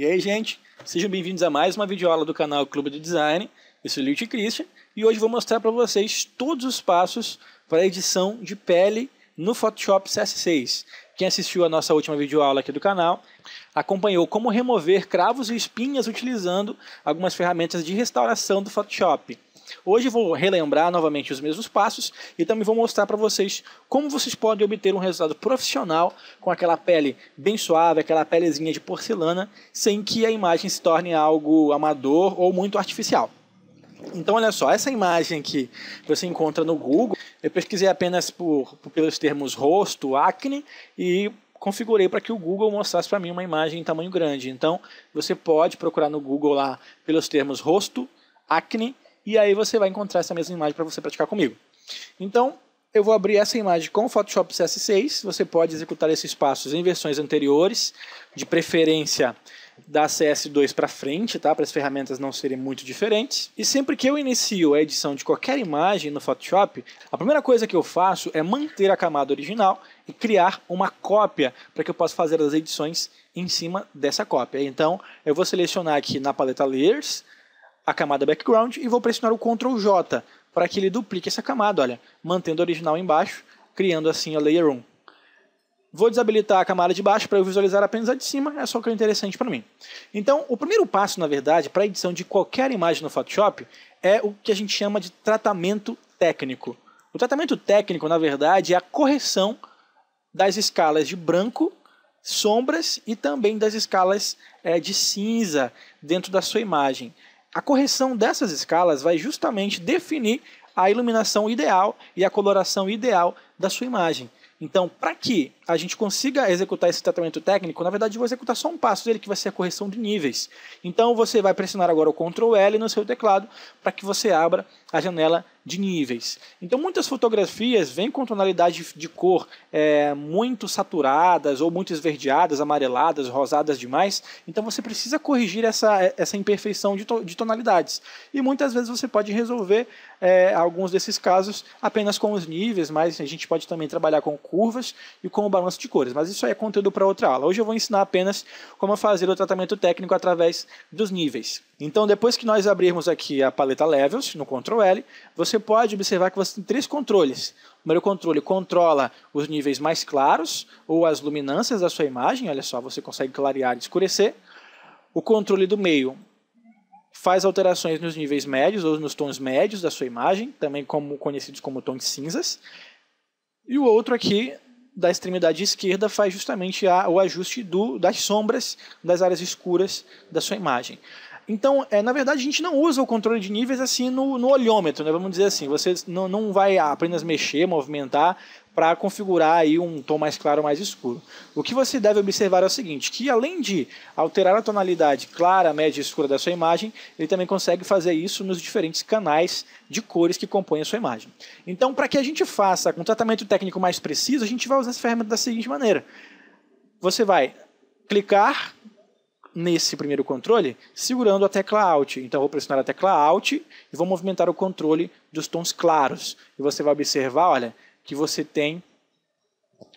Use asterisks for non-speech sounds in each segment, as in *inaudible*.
E aí, gente, sejam bem-vindos a mais uma videoaula do canal Clube do Design. Eu sou o Lute Christian e hoje vou mostrar para vocês todos os passos para edição de pele no Photoshop CS6. Quem assistiu a nossa última videoaula aqui do canal acompanhou como remover cravos e espinhas utilizando algumas ferramentas de restauração do Photoshop. Hoje vou relembrar novamente os mesmos passos e também vou mostrar para vocês como vocês podem obter um resultado profissional com aquela pele bem suave, aquela pelezinha de porcelana, sem que a imagem se torne algo amador ou muito artificial. Então, olha só, essa imagem que você encontra no Google, eu pesquisei apenas por, por pelos termos rosto, acne e configurei para que o Google mostrasse para mim uma imagem em tamanho grande. Então, você pode procurar no Google lá pelos termos rosto, acne e aí você vai encontrar essa mesma imagem para você praticar comigo. Então, eu vou abrir essa imagem com o Photoshop CS6. Você pode executar esses passos em versões anteriores, de preferência da CS2 para frente, tá? para as ferramentas não serem muito diferentes. E sempre que eu inicio a edição de qualquer imagem no Photoshop, a primeira coisa que eu faço é manter a camada original e criar uma cópia para que eu possa fazer as edições em cima dessa cópia. Então eu vou selecionar aqui na paleta Layers, a camada background e vou pressionar o Ctrl J para que ele duplique essa camada, olha, mantendo a original embaixo, criando assim a Layer 1. Vou desabilitar a camada de baixo para eu visualizar apenas a de cima, é só o que é interessante para mim. Então, o primeiro passo, na verdade, para a edição de qualquer imagem no Photoshop é o que a gente chama de tratamento técnico. O tratamento técnico, na verdade, é a correção das escalas de branco, sombras e também das escalas é, de cinza dentro da sua imagem. A correção dessas escalas vai justamente definir a iluminação ideal e a coloração ideal da sua imagem. Então, para que a gente consiga executar esse tratamento técnico, na verdade eu vou executar só um passo dele, que vai ser a correção de níveis. Então você vai pressionar agora o Ctrl L no seu teclado para que você abra a janela de níveis. Então muitas fotografias vêm com tonalidade de cor é, muito saturadas ou muito esverdeadas, amareladas, rosadas demais. Então você precisa corrigir essa, essa imperfeição de, to, de tonalidades. E muitas vezes você pode resolver é, alguns desses casos apenas com os níveis, mas a gente pode também trabalhar com curvas e com o balanço de cores, mas isso aí é conteúdo para outra aula. Hoje eu vou ensinar apenas como fazer o tratamento técnico através dos níveis. Então, depois que nós abrirmos aqui a paleta Levels, no Ctrl L, você pode observar que você tem três controles. O primeiro controle controla os níveis mais claros, ou as luminâncias da sua imagem, olha só, você consegue clarear e escurecer. O controle do meio faz alterações nos níveis médios ou nos tons médios da sua imagem, também como conhecidos como tons cinzas. E o outro aqui da extremidade esquerda faz justamente a, o ajuste do, das sombras, das áreas escuras da sua imagem. Então, é, na verdade, a gente não usa o controle de níveis assim no, no olhômetro, né? vamos dizer assim. Você não, não vai apenas mexer, movimentar, para configurar aí um tom mais claro, mais escuro. O que você deve observar é o seguinte, que além de alterar a tonalidade clara, média e escura da sua imagem, ele também consegue fazer isso nos diferentes canais de cores que compõem a sua imagem. Então, para que a gente faça um tratamento técnico mais preciso, a gente vai usar essa ferramenta da seguinte maneira. Você vai clicar nesse primeiro controle segurando a tecla Alt. Então vou pressionar a tecla Alt e vou movimentar o controle dos tons claros. E você vai observar, olha, que você tem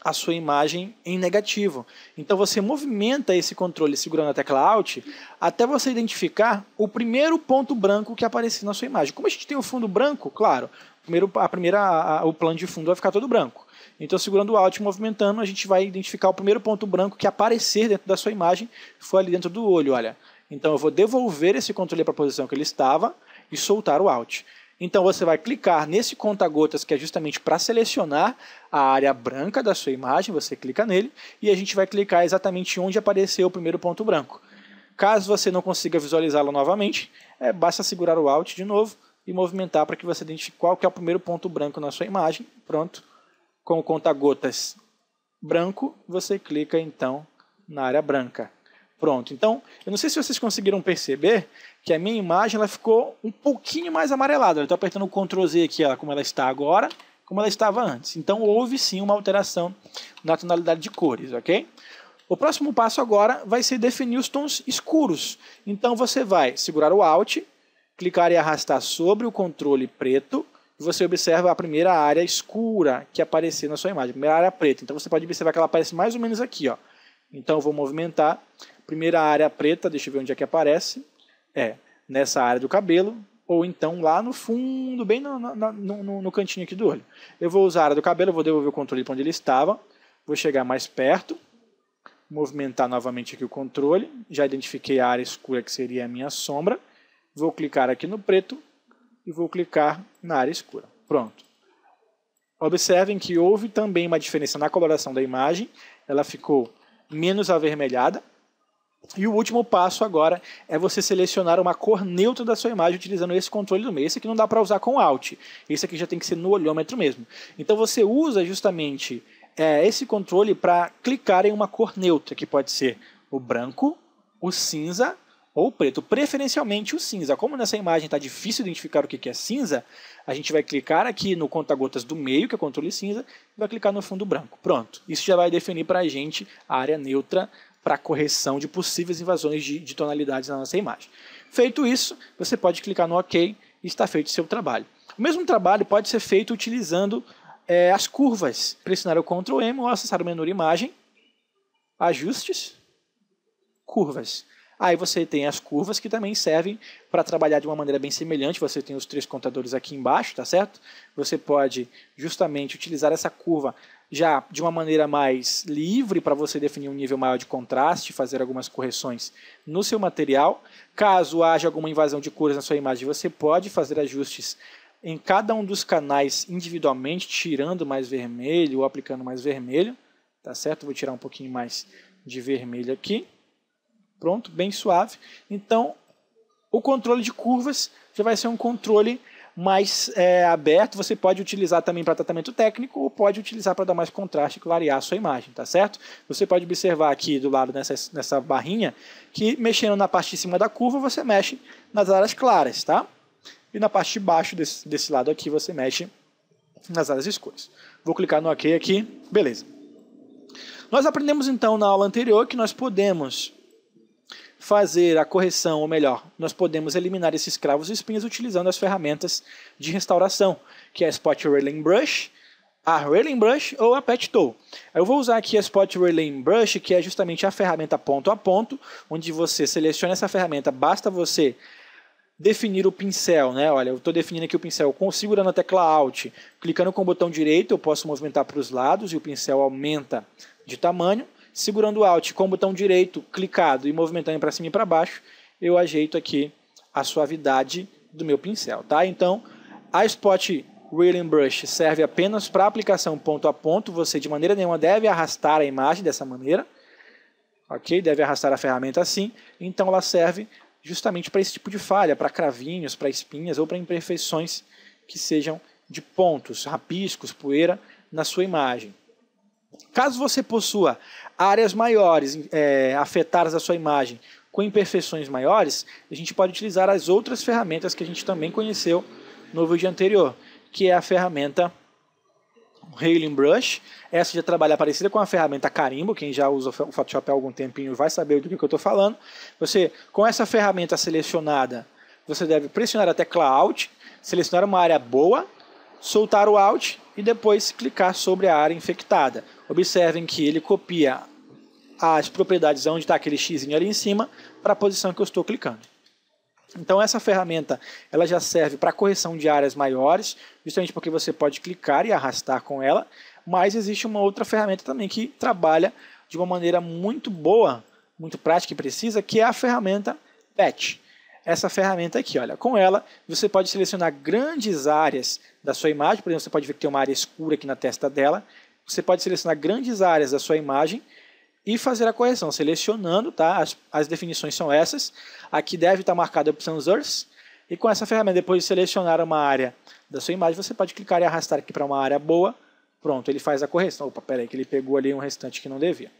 a sua imagem em negativo. Então você movimenta esse controle segurando a tecla Alt até você identificar o primeiro ponto branco que aparecer na sua imagem. Como a gente tem o fundo branco, claro, primeiro, a primeira, a, o plano de fundo vai ficar todo branco. Então segurando o Alt e movimentando, a gente vai identificar o primeiro ponto branco que aparecer dentro da sua imagem, foi ali dentro do olho, olha. Então eu vou devolver esse controle para a posição que ele estava e soltar o Alt. Então você vai clicar nesse conta-gotas que é justamente para selecionar a área branca da sua imagem, você clica nele e a gente vai clicar exatamente onde apareceu o primeiro ponto branco. Caso você não consiga visualizá-lo novamente, é, basta segurar o Alt de novo e movimentar para que você identifique qual que é o primeiro ponto branco na sua imagem. Pronto. Com o conta-gotas branco, você clica então na área branca. Pronto. Então, eu não sei se vocês conseguiram perceber que a minha imagem ela ficou um pouquinho mais amarelada. Eu estou apertando o Ctrl Z aqui, ela como ela está agora, como ela estava antes. Então, houve sim uma alteração na tonalidade de cores, ok? O próximo passo agora vai ser definir os tons escuros. Então, você vai segurar o Alt, clicar e arrastar sobre o controle preto, e você observa a primeira área escura que aparecer na sua imagem, a primeira área preta. Então, você pode observar que ela aparece mais ou menos aqui, ó. Então, eu vou movimentar Primeira área preta, deixa eu ver onde é que aparece. É, nessa área do cabelo, ou então lá no fundo, bem no, no, no, no cantinho aqui do olho. Eu vou usar a área do cabelo, vou devolver o controle para onde ele estava, vou chegar mais perto, movimentar novamente aqui o controle, já identifiquei a área escura que seria a minha sombra, vou clicar aqui no preto e vou clicar na área escura. Pronto. Observem que houve também uma diferença na coloração da imagem, ela ficou menos avermelhada, e o último passo agora é você selecionar uma cor neutra da sua imagem utilizando esse controle do meio. Esse aqui não dá para usar com Alt, esse aqui já tem que ser no olhômetro mesmo. Então você usa justamente é, esse controle para clicar em uma cor neutra, que pode ser o branco, o cinza ou o preto, preferencialmente o cinza. Como nessa imagem está difícil identificar o que é cinza, a gente vai clicar aqui no conta-gotas do meio, que é o controle cinza, e vai clicar no fundo branco. Pronto, isso já vai definir para a gente a área neutra para correção de possíveis invasões de, de tonalidades na nossa imagem. Feito isso, você pode clicar no OK e está feito o seu trabalho. O mesmo trabalho pode ser feito utilizando é, as curvas. Pressionar o Ctrl M ou acessar o menu Imagem, Ajustes, Curvas. Aí você tem as curvas que também servem para trabalhar de uma maneira bem semelhante. Você tem os três contadores aqui embaixo, tá certo? Você pode justamente utilizar essa curva já de uma maneira mais livre para você definir um nível maior de contraste, fazer algumas correções no seu material. Caso haja alguma invasão de cores na sua imagem, você pode fazer ajustes em cada um dos canais individualmente, tirando mais vermelho ou aplicando mais vermelho, tá certo? Vou tirar um pouquinho mais de vermelho aqui. Pronto, bem suave. Então, o controle de curvas já vai ser um controle mais é, aberto. Você pode utilizar também para tratamento técnico ou pode utilizar para dar mais contraste e clarear a sua imagem, tá certo? Você pode observar aqui do lado nessa, nessa barrinha que mexendo na parte de cima da curva você mexe nas áreas claras, tá? E na parte de baixo desse, desse lado aqui você mexe nas áreas escuras. Vou clicar no OK aqui, beleza. Nós aprendemos então na aula anterior que nós podemos fazer a correção, ou melhor, nós podemos eliminar esses cravos e espinhos utilizando as ferramentas de restauração, que é a Spot Railing Brush, a Railing Brush ou a Pet Tool. Eu vou usar aqui a Spot Railing Brush, que é justamente a ferramenta ponto a ponto, onde você seleciona essa ferramenta, basta você definir o pincel, né? Olha, eu estou definindo aqui o pincel com, segurando a tecla Alt, clicando com o botão direito, eu posso movimentar para os lados e o pincel aumenta de tamanho segurando o Alt com o botão direito clicado e movimentando para cima e para baixo, eu ajeito aqui a suavidade do meu pincel, tá? Então, a Spot Reeling Brush serve apenas para aplicação ponto a ponto, você de maneira nenhuma deve arrastar a imagem dessa maneira, ok? Deve arrastar a ferramenta assim, então ela serve justamente para esse tipo de falha, para cravinhos, para espinhas ou para imperfeições que sejam de pontos, rabiscos, poeira na sua imagem. Caso você possua áreas maiores é, afetadas da sua imagem com imperfeições maiores, a gente pode utilizar as outras ferramentas que a gente também conheceu no vídeo anterior, que é a ferramenta Hailing Brush. Essa já trabalha parecida com a ferramenta Carimbo, quem já usa o Photoshop há algum tempinho vai saber do que eu estou falando. Você, com essa ferramenta selecionada, você deve pressionar a tecla Alt, selecionar uma área boa, soltar o Alt e depois clicar sobre a área infectada. Observem que ele copia as propriedades onde está aquele x ali em cima para a posição que eu estou clicando. Então essa ferramenta ela já serve para correção de áreas maiores, justamente porque você pode clicar e arrastar com ela, mas existe uma outra ferramenta também que trabalha de uma maneira muito boa, muito prática e precisa, que é a ferramenta Patch. Essa ferramenta aqui, olha, com ela você pode selecionar grandes áreas da sua imagem, por exemplo, você pode ver que tem uma área escura aqui na testa dela, você pode selecionar grandes áreas da sua imagem e fazer a correção, selecionando, tá? As, as definições são essas. Aqui deve estar marcada a opção Source. E com essa ferramenta, depois de selecionar uma área da sua imagem, você pode clicar e arrastar aqui para uma área boa. Pronto, ele faz a correção. Opa, peraí, que ele pegou ali um restante que não devia.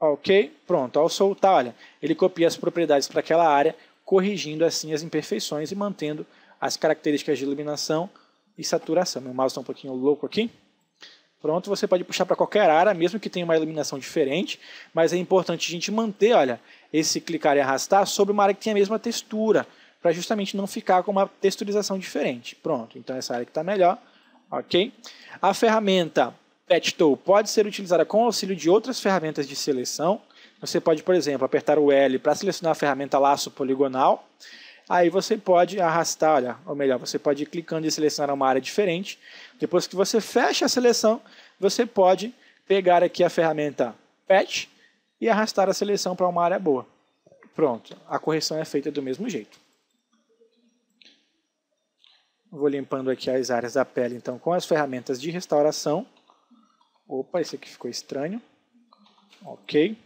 Ok, pronto. Ao soltar, olha, ele copia as propriedades para aquela área, corrigindo assim as imperfeições e mantendo as características de iluminação e saturação. Meu mouse está um pouquinho louco aqui. Pronto, você pode puxar para qualquer área, mesmo que tenha uma iluminação diferente, mas é importante a gente manter, olha, esse clicar e arrastar sobre uma área que tem a mesma textura, para justamente não ficar com uma texturização diferente. Pronto, então essa área que está melhor, ok? A ferramenta PetTool pode ser utilizada com auxílio de outras ferramentas de seleção. Você pode, por exemplo, apertar o L para selecionar a ferramenta laço poligonal, Aí você pode arrastar, olha, ou melhor, você pode ir clicando e selecionar uma área diferente. Depois que você fecha a seleção, você pode pegar aqui a ferramenta Patch e arrastar a seleção para uma área boa. Pronto, a correção é feita do mesmo jeito. Vou limpando aqui as áreas da pele, então, com as ferramentas de restauração. Opa, esse aqui ficou estranho. Ok.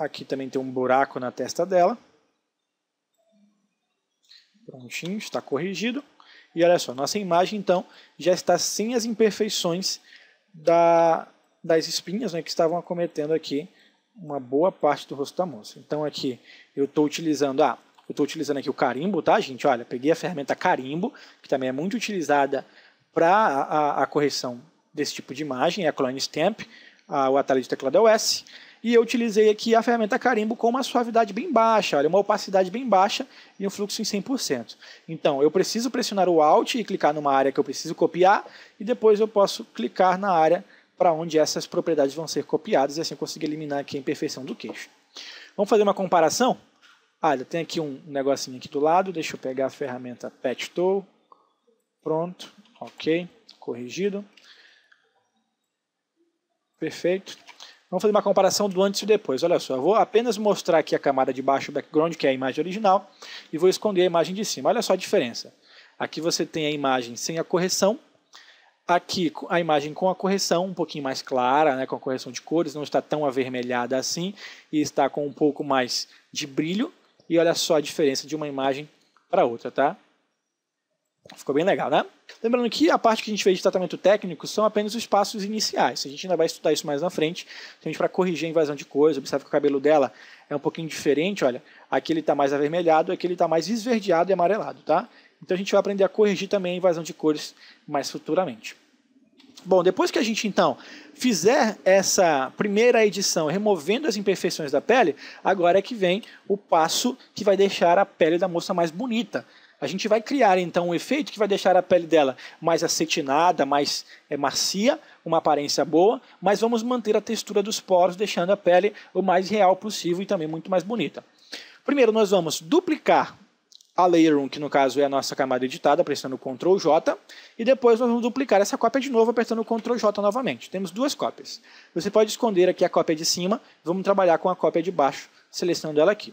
Aqui também tem um buraco na testa dela. Prontinho, está corrigido. E olha só, nossa imagem então já está sem as imperfeições da, das espinhas né, que estavam acometendo aqui uma boa parte do rosto da moça. Então aqui eu estou utilizando, ah, eu estou utilizando aqui o carimbo, tá gente? Olha, peguei a ferramenta carimbo, que também é muito utilizada para a, a, a, correção desse tipo de imagem, é a Clone Stamp, a, o atalho de teclado é o S e eu utilizei aqui a ferramenta carimbo com uma suavidade bem baixa, olha, uma opacidade bem baixa e um fluxo em 100%. Então, eu preciso pressionar o Alt e clicar numa área que eu preciso copiar, e depois eu posso clicar na área para onde essas propriedades vão ser copiadas, e assim eu eliminar aqui a imperfeição do queixo. Vamos fazer uma comparação? Ah, olha, tem aqui um negocinho aqui do lado, deixa eu pegar a ferramenta Patch. Tool, pronto, ok, corrigido, perfeito. Vamos fazer uma comparação do antes e depois. Olha só, eu vou apenas mostrar aqui a camada de baixo, o background, que é a imagem original, e vou esconder a imagem de cima. Olha só a diferença. Aqui você tem a imagem sem a correção, aqui a imagem com a correção, um pouquinho mais clara, né, com a correção de cores, não está tão avermelhada assim, e está com um pouco mais de brilho. E olha só a diferença de uma imagem para outra, tá? Ficou bem legal, né? Lembrando que a parte que a gente fez de tratamento técnico são apenas os passos iniciais. A gente ainda vai estudar isso mais na frente, a gente para corrigir a invasão de cores. Observe que o cabelo dela é um pouquinho diferente, olha. Aqui ele está mais avermelhado, aqui ele está mais esverdeado e amarelado, tá? Então a gente vai aprender a corrigir também a invasão de cores mais futuramente. Bom, depois que a gente então fizer essa primeira edição removendo as imperfeições da pele, agora é que vem o passo que vai deixar a pele da moça mais bonita. A gente vai criar então um efeito que vai deixar a pele dela mais acetinada, mais é, macia, uma aparência boa, mas vamos manter a textura dos poros, deixando a pele o mais real possível e também muito mais bonita. Primeiro nós vamos duplicar a Layer 1, que no caso é a nossa camada editada, pressionando Ctrl J, e depois nós vamos duplicar essa cópia de novo, apertando Ctrl J novamente. Temos duas cópias. Você pode esconder aqui a cópia de cima, vamos trabalhar com a cópia de baixo, selecionando ela aqui.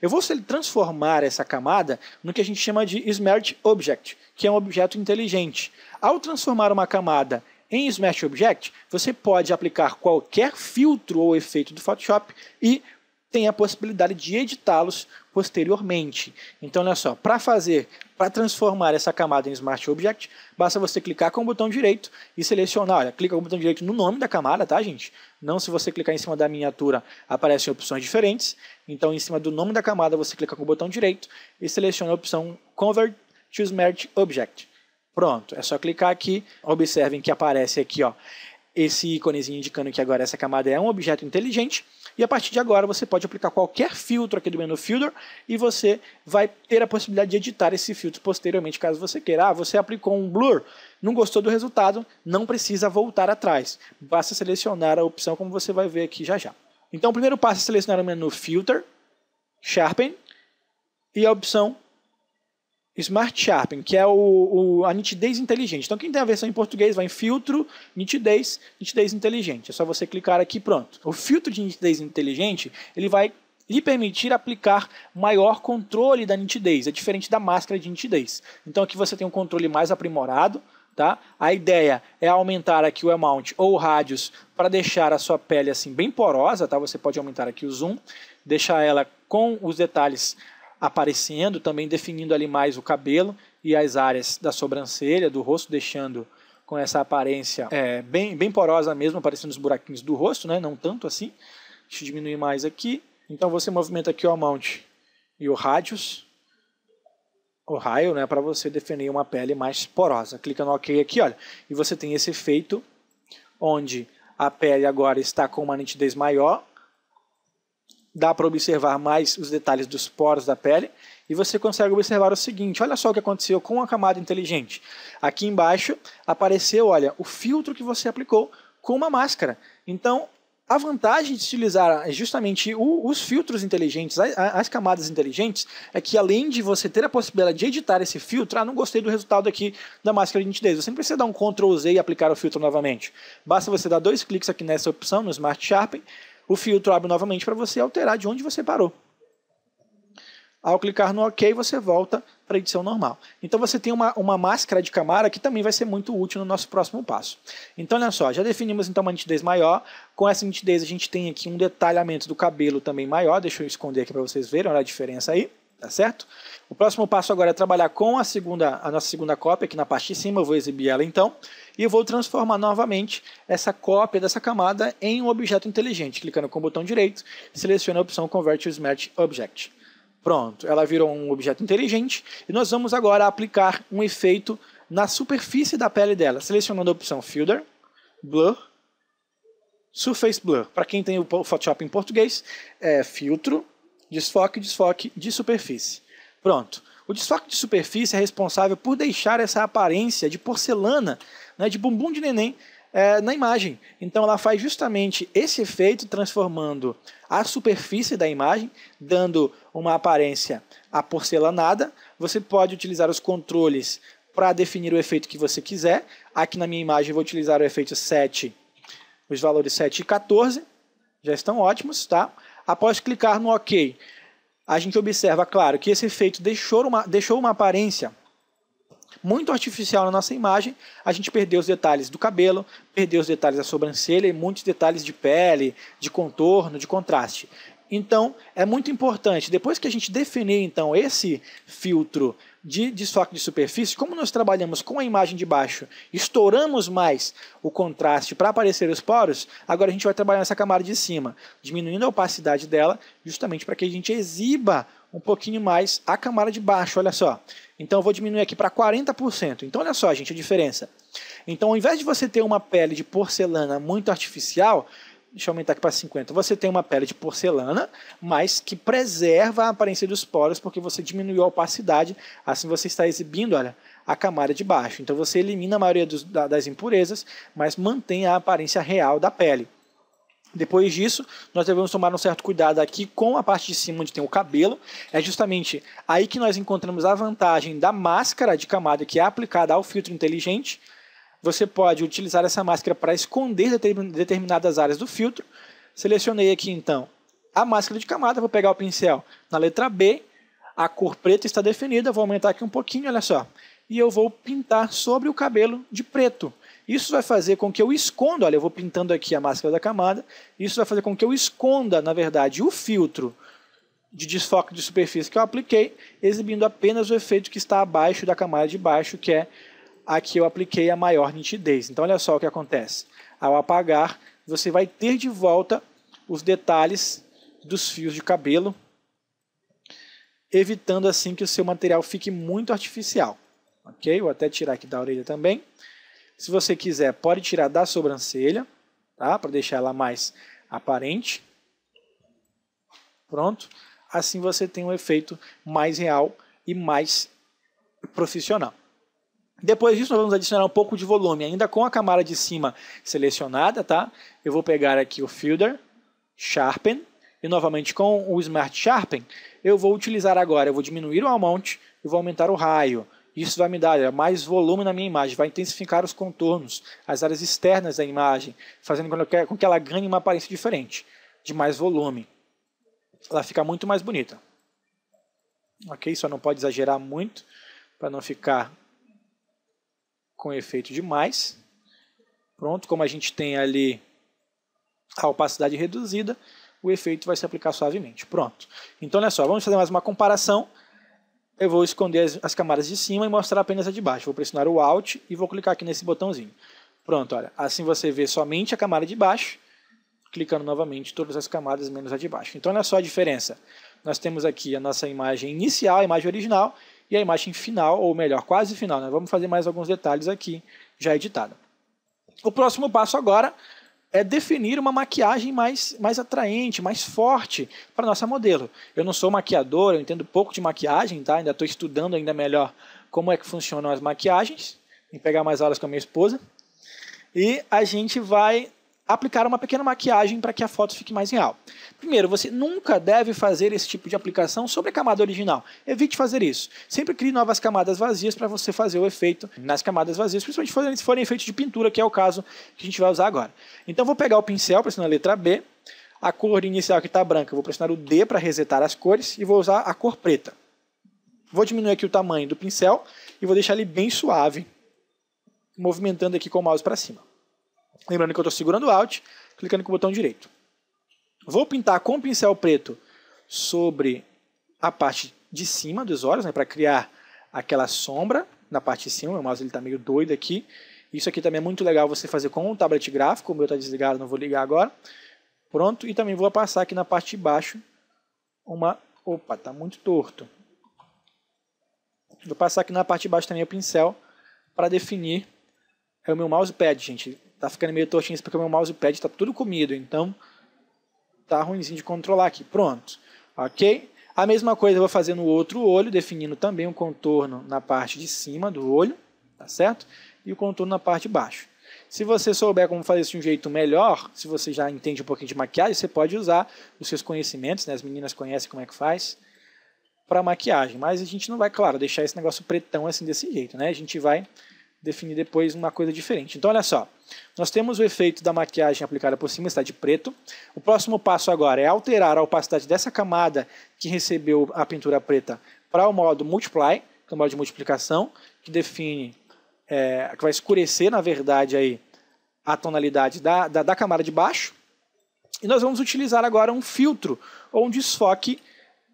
Eu vou transformar essa camada no que a gente chama de Smart Object, que é um objeto inteligente. Ao transformar uma camada em Smash Object, você pode aplicar qualquer filtro ou efeito do Photoshop e tem a possibilidade de editá-los posteriormente. Então, olha só, para fazer, para transformar essa camada em Smart Object, basta você clicar com o botão direito e selecionar, olha, clica com o botão direito no nome da camada, tá, gente? Não se você clicar em cima da miniatura, aparecem opções diferentes. Então, em cima do nome da camada, você clica com o botão direito e seleciona a opção Convert to Smart Object. Pronto, é só clicar aqui, observem que aparece aqui, ó, esse íconezinho indicando que agora essa camada é um objeto inteligente, e a partir de agora você pode aplicar qualquer filtro aqui do menu Filter e você vai ter a possibilidade de editar esse filtro posteriormente, caso você queira. Ah, você aplicou um blur, não gostou do resultado, não precisa voltar atrás. Basta selecionar a opção como você vai ver aqui já já. Então o primeiro passo é selecionar o menu Filter, Sharpen e a opção Smart Sharpen, que é o, o, a nitidez inteligente. Então, quem tem a versão em português vai em filtro, nitidez, nitidez inteligente. É só você clicar aqui pronto. O filtro de nitidez inteligente, ele vai lhe permitir aplicar maior controle da nitidez. É diferente da máscara de nitidez. Então, aqui você tem um controle mais aprimorado, Tá? A ideia é aumentar aqui o amount ou o radius para deixar a sua pele assim bem porosa, tá? Você pode aumentar aqui o zoom, deixar ela com os detalhes aparecendo, também definindo ali mais o cabelo e as áreas da sobrancelha, do rosto, deixando com essa aparência é, bem, bem porosa mesmo, aparecendo os buraquinhos do rosto, né? não tanto assim. Deixa eu diminuir mais aqui. Então você movimenta aqui o amount e o radius, o raio, né, para você definir uma pele mais porosa. Clica no OK aqui, olha, e você tem esse efeito onde a pele agora está com uma nitidez maior, dá para observar mais os detalhes dos poros da pele e você consegue observar o seguinte, olha só o que aconteceu com a camada inteligente. Aqui embaixo apareceu, olha, o filtro que você aplicou com uma máscara. Então, a vantagem de utilizar justamente os filtros inteligentes, as camadas inteligentes, é que além de você ter a possibilidade de editar esse filtro, ah, não gostei do resultado aqui da máscara de nitidez, você não precisa dar um Ctrl Z e aplicar o filtro novamente. Basta você dar dois cliques aqui nessa opção, no Smart Sharpen, o filtro abre novamente para você alterar de onde você parou. Ao clicar no OK, você volta para a edição normal. Então você tem uma, uma máscara de camada que também vai ser muito útil no nosso próximo passo. Então olha só, já definimos então uma nitidez maior. Com essa nitidez a gente tem aqui um detalhamento do cabelo também maior. Deixa eu esconder aqui para vocês verem, olha a diferença aí tá certo? O próximo passo agora é trabalhar com a segunda, a nossa segunda cópia, aqui na parte de cima, eu vou exibir ela então, e eu vou transformar novamente essa cópia dessa camada em um objeto inteligente, clicando com o botão direito, seleciona a opção Convert to Smart Object. Pronto, ela virou um objeto inteligente, e nós vamos agora aplicar um efeito na superfície da pele dela, selecionando a opção Filter, Blur, Surface Blur. Para quem tem o Photoshop em português, é filtro, desfoque, desfoque de superfície. Pronto. O desfoque de superfície é responsável por deixar essa aparência de porcelana, né, de bumbum de neném, é, na imagem. Então ela faz justamente esse efeito, transformando a superfície da imagem, dando uma aparência aporcelanada. Você pode utilizar os controles para definir o efeito que você quiser. Aqui na minha imagem vou utilizar o efeito 7, os valores 7 e 14, já estão ótimos, tá? Após clicar no OK, a gente observa, claro, que esse efeito deixou uma, deixou uma aparência muito artificial na nossa imagem. A gente perdeu os detalhes do cabelo, perdeu os detalhes da sobrancelha e muitos detalhes de pele, de contorno, de contraste. Então, é muito importante, depois que a gente definir então esse filtro de desfoque de superfície, como nós trabalhamos com a imagem de baixo, estouramos mais o contraste para aparecer os poros, agora a gente vai trabalhar nessa camada de cima, diminuindo a opacidade dela, justamente para que a gente exiba um pouquinho mais a camada de baixo, olha só. Então eu vou diminuir aqui para 40%. Então olha só, gente, a diferença. Então ao invés de você ter uma pele de porcelana muito artificial, deixa eu aumentar aqui para 50, você tem uma pele de porcelana, mas que preserva a aparência dos poros, porque você diminuiu a opacidade, assim você está exibindo, olha, a camada de baixo. Então você elimina a maioria dos, das impurezas, mas mantém a aparência real da pele. Depois disso, nós devemos tomar um certo cuidado aqui com a parte de cima onde tem o cabelo. É justamente aí que nós encontramos a vantagem da máscara de camada que é aplicada ao filtro inteligente, você pode utilizar essa máscara para esconder determinadas áreas do filtro. Selecionei aqui então a máscara de camada, vou pegar o pincel na letra B, a cor preta está definida, vou aumentar aqui um pouquinho, olha só. E eu vou pintar sobre o cabelo de preto. Isso vai fazer com que eu esconda, olha, eu vou pintando aqui a máscara da camada, isso vai fazer com que eu esconda, na verdade, o filtro de desfoque de superfície que eu apliquei, exibindo apenas o efeito que está abaixo da camada de baixo, que é aqui eu apliquei a maior nitidez. Então olha só o que acontece. Ao apagar, você vai ter de volta os detalhes dos fios de cabelo, evitando assim que o seu material fique muito artificial. Ok? Vou até tirar aqui da orelha também. Se você quiser, pode tirar da sobrancelha, tá? Para deixar ela mais aparente. Pronto. Assim você tem um efeito mais real e mais profissional. Depois disso, nós vamos adicionar um pouco de volume, ainda com a camada de cima selecionada, tá? Eu vou pegar aqui o Filter, Sharpen, e novamente com o Smart Sharpen, eu vou utilizar agora, eu vou diminuir o amount e vou aumentar o raio. Isso vai me dar é, mais volume na minha imagem, vai intensificar os contornos, as áreas externas da imagem, fazendo com que ela ganhe uma aparência diferente, de mais volume. Ela fica muito mais bonita. Ok? Só não pode exagerar muito, para não ficar com efeito de mais. Pronto, como a gente tem ali a opacidade reduzida, o efeito vai se aplicar suavemente. Pronto. Então, olha só, vamos fazer mais uma comparação. Eu vou esconder as, as camadas de cima e mostrar apenas a de baixo. Vou pressionar o Alt e vou clicar aqui nesse botãozinho. Pronto, olha. Assim você vê somente a camada de baixo, clicando novamente todas as camadas menos a de baixo. Então, olha só a diferença. Nós temos aqui a nossa imagem inicial, a imagem original, e a imagem final, ou melhor, quase final. Né? Vamos fazer mais alguns detalhes aqui, já editada. O próximo passo agora é definir uma maquiagem mais, mais atraente, mais forte para nossa modelo. Eu não sou maquiador, eu entendo pouco de maquiagem, tá? ainda estou estudando ainda melhor como é que funcionam as maquiagens, em pegar mais aulas com a minha esposa. E a gente vai aplicar uma pequena maquiagem para que a foto fique mais real. Primeiro, você nunca deve fazer esse tipo de aplicação sobre a camada original. Evite fazer isso. Sempre crie novas camadas vazias para você fazer o efeito nas camadas vazias, principalmente se forem efeitos de pintura, que é o caso que a gente vai usar agora. Então vou pegar o pincel, pressionar a letra B, a cor inicial que está branca, vou pressionar o D para resetar as cores e vou usar a cor preta. Vou diminuir aqui o tamanho do pincel e vou deixar ele bem suave, movimentando aqui com o mouse para cima. Lembrando que eu estou segurando o Alt, clicando com o botão direito. Vou pintar com o pincel preto sobre a parte de cima dos olhos, né, para criar aquela sombra na parte de cima. O meu mouse está meio doido aqui. Isso aqui também é muito legal você fazer com o tablet gráfico. O meu está desligado, não vou ligar agora. Pronto, e também vou passar aqui na parte de baixo uma... Opa, está muito torto. Vou passar aqui na parte de baixo também o pincel para definir é o meu mousepad, gente tá ficando meio tortinho porque meu mousepad está tudo comido, então tá ruimzinho de controlar aqui. Pronto, ok? A mesma coisa eu vou fazer no outro olho, definindo também o contorno na parte de cima do olho, tá certo? E o contorno na parte de baixo. Se você souber como fazer isso de um jeito melhor, se você já entende um pouquinho de maquiagem, você pode usar os seus conhecimentos, né? as meninas conhecem como é que faz, para maquiagem. Mas a gente não vai, claro, deixar esse negócio pretão assim desse jeito, né? A gente vai definir depois uma coisa diferente. Então, olha só. Nós temos o efeito da maquiagem aplicada por cima, está de preto. O próximo passo agora é alterar a opacidade dessa camada que recebeu a pintura preta para o modo multiply, que é o modo de multiplicação, que define, é, que vai escurecer, na verdade, aí, a tonalidade da, da, da camada de baixo. E nós vamos utilizar agora um filtro ou um desfoque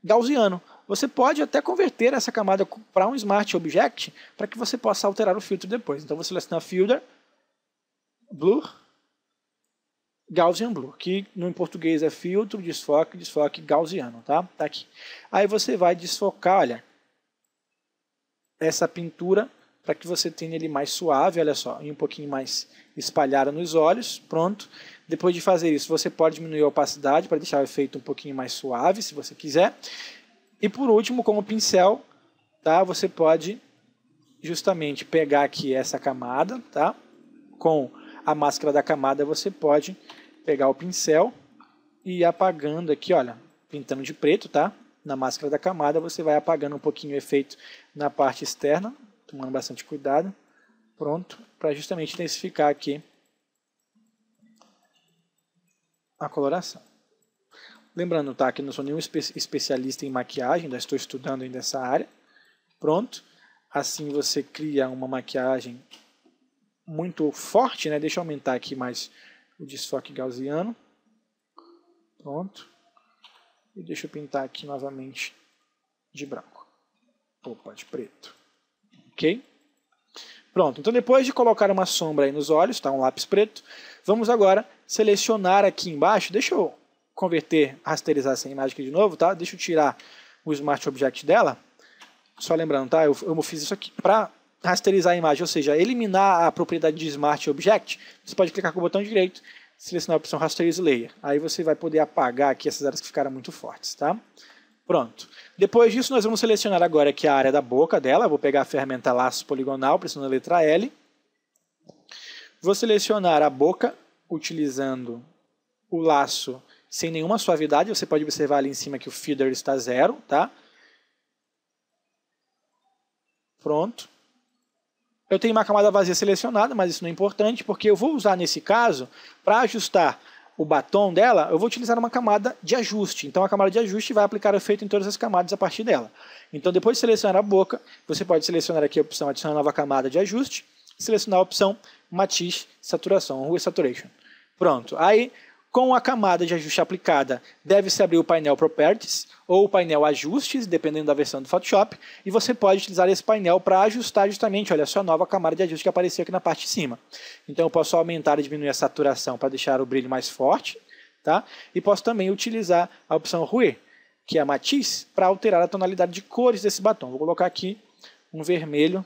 gaussiano. Você pode até converter essa camada para um Smart Object para que você possa alterar o filtro depois. Então, você seleciona Filter, Blur, Gaussian Blur, que no português é filtro, desfoque, desfoque gaussiano, tá? Tá aqui. Aí você vai desfocar, olha, essa pintura para que você tenha ele mais suave, olha só, e um pouquinho mais espalhada nos olhos, pronto. Depois de fazer isso, você pode diminuir a opacidade para deixar o efeito um pouquinho mais suave, se você quiser. E por último, com o pincel, tá? Você pode justamente pegar aqui essa camada, tá? Com a máscara da camada, você pode pegar o pincel e ir apagando aqui, olha, pintando de preto, tá? Na máscara da camada, você vai apagando um pouquinho o efeito na parte externa, tomando bastante cuidado. Pronto, para justamente intensificar aqui a coloração. Lembrando, tá, que não sou nenhum espe especialista em maquiagem, ainda estou estudando ainda essa área. Pronto. Assim você cria uma maquiagem muito forte, né? Deixa eu aumentar aqui mais o desfoque gaussiano. Pronto. E deixa eu pintar aqui novamente de branco. Opa, de preto. Ok? Pronto, então depois de colocar uma sombra aí nos olhos, tá? Um lápis preto, vamos agora selecionar aqui embaixo. Deixa eu converter, rasterizar essa imagem aqui de novo, tá? Deixa eu tirar o Smart Object dela. Só lembrando, tá? Eu, eu fiz isso aqui para rasterizar a imagem, ou seja, eliminar a propriedade de Smart Object. Você pode clicar com o botão direito, selecionar a opção Rasterize Layer. Aí você vai poder apagar aqui essas áreas que ficaram muito fortes, tá? Pronto. Depois disso, nós vamos selecionar agora aqui a área da boca dela. Eu vou pegar a ferramenta laço poligonal, pressionando a letra L. Vou selecionar a boca utilizando o laço sem nenhuma suavidade. Você pode observar ali em cima que o feeder está zero, tá? Pronto. Eu tenho uma camada vazia selecionada, mas isso não é importante, porque eu vou usar nesse caso, para ajustar o batom dela, eu vou utilizar uma camada de ajuste. Então a camada de ajuste vai aplicar o efeito em todas as camadas a partir dela. Então depois de selecionar a boca, você pode selecionar aqui a opção adicionar nova camada de ajuste, selecionar a opção matiz, saturação, ou saturation. Pronto. Aí com a camada de ajuste aplicada, deve-se abrir o painel Properties ou o painel Ajustes, dependendo da versão do Photoshop, e você pode utilizar esse painel para ajustar justamente, olha, só a nova camada de ajuste que apareceu aqui na parte de cima. Então eu posso aumentar e diminuir a saturação para deixar o brilho mais forte, tá? E posso também utilizar a opção Ruir, que é matiz, para alterar a tonalidade de cores desse batom. Vou colocar aqui um vermelho,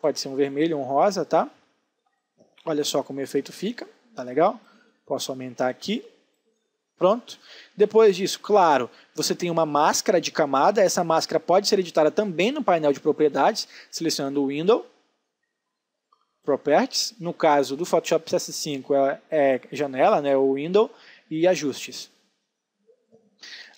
pode ser um vermelho, um rosa, tá? Olha só como o efeito fica, tá legal? Posso aumentar aqui. Pronto. Depois disso, claro, você tem uma máscara de camada. Essa máscara pode ser editada também no painel de propriedades, selecionando o Window, Properties. No caso do Photoshop CS5 é, é, janela, né, o Window e ajustes.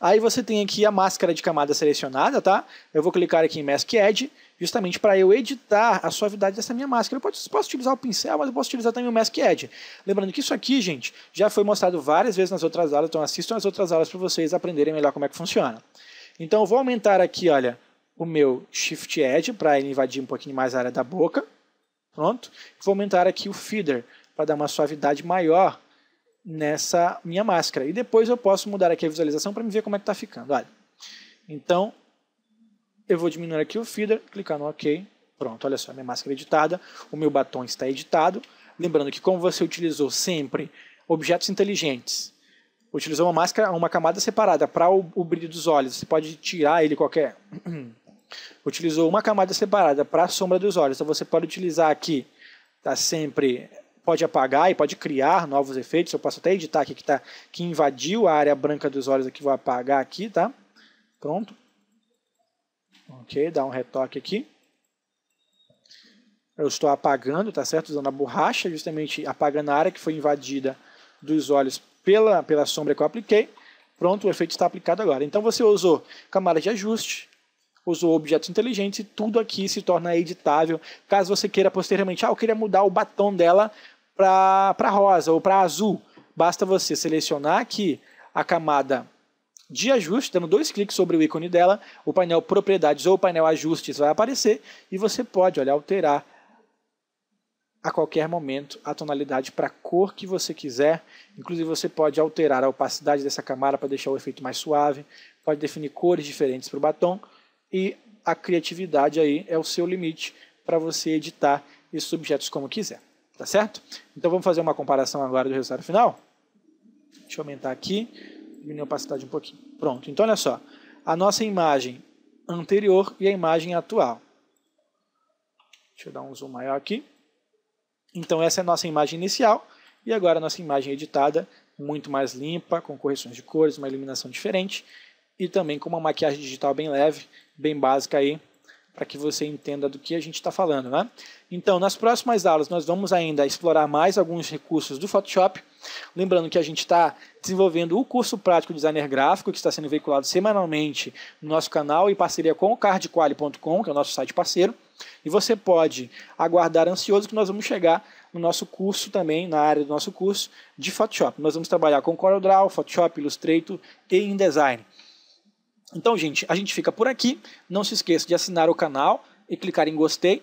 Aí você tem aqui a máscara de camada selecionada, tá? Eu vou clicar aqui em Mask Edge, justamente para eu editar a suavidade dessa minha máscara. Eu posso, posso utilizar o pincel, mas eu posso utilizar também o Mask Edge. Lembrando que isso aqui, gente, já foi mostrado várias vezes nas outras aulas, então assistam as outras aulas para vocês aprenderem melhor como é que funciona. Então eu vou aumentar aqui, olha, o meu Shift Edge, para ele invadir um pouquinho mais a área da boca. Pronto. Vou aumentar aqui o Feeder, para dar uma suavidade maior nessa minha máscara. E depois eu posso mudar aqui a visualização para me ver como é que está ficando. Olha. Então, eu vou diminuir aqui o feeder, clicar no OK. Pronto, olha só, minha máscara é editada, o meu batom está editado. Lembrando que como você utilizou sempre objetos inteligentes, utilizou uma máscara, uma camada separada para o, o brilho dos olhos, você pode tirar ele qualquer... *clears throat* utilizou uma camada separada para a sombra dos olhos, então você pode utilizar aqui, está sempre pode apagar e pode criar novos efeitos. Eu posso até editar aqui que, tá, que invadiu a área branca dos olhos aqui, vou apagar aqui, tá? Pronto. Ok, dá um retoque aqui. Eu estou apagando, tá certo? Usando a borracha, justamente apagando a área que foi invadida dos olhos pela, pela sombra que eu apliquei. Pronto, o efeito está aplicado agora. Então você usou camada de ajuste, usou objetos inteligentes e tudo aqui se torna editável. Caso você queira posteriormente, ah, eu queria mudar o batom dela para rosa ou para azul. Basta você selecionar aqui a camada de ajuste, dando dois cliques sobre o ícone dela, o painel propriedades ou o painel ajustes vai aparecer e você pode olha, alterar a qualquer momento a tonalidade para a cor que você quiser. Inclusive você pode alterar a opacidade dessa camada para deixar o efeito mais suave, pode definir cores diferentes para o batom e a criatividade aí é o seu limite para você editar esses objetos como quiser. Tá certo? Então vamos fazer uma comparação agora do resultado final. Deixa eu aumentar aqui, diminuir a opacidade um pouquinho. Pronto, então olha só. A nossa imagem anterior e a imagem atual. Deixa eu dar um zoom maior aqui. Então essa é a nossa imagem inicial e agora a nossa imagem editada, muito mais limpa, com correções de cores, uma iluminação diferente e também com uma maquiagem digital bem leve, bem básica aí, para que você entenda do que a gente está falando. Né? Então, nas próximas aulas, nós vamos ainda explorar mais alguns recursos do Photoshop. Lembrando que a gente está desenvolvendo o curso prático designer gráfico, que está sendo veiculado semanalmente no nosso canal, em parceria com o cardquali.com, que é o nosso site parceiro. E você pode aguardar ansioso que nós vamos chegar no nosso curso também, na área do nosso curso de Photoshop. Nós vamos trabalhar com CorelDRAW, Photoshop, Illustrator e InDesign. Então, gente, a gente fica por aqui. Não se esqueça de assinar o canal e clicar em gostei.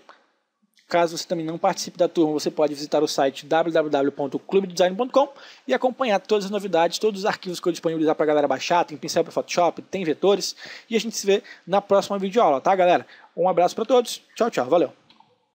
Caso você também não participe da turma, você pode visitar o site www.clubedesign.com e acompanhar todas as novidades, todos os arquivos que eu disponibilizar para a galera baixar. Tem pincel para Photoshop, tem vetores. E a gente se vê na próxima videoaula, tá, galera? Um abraço para todos. Tchau, tchau. Valeu.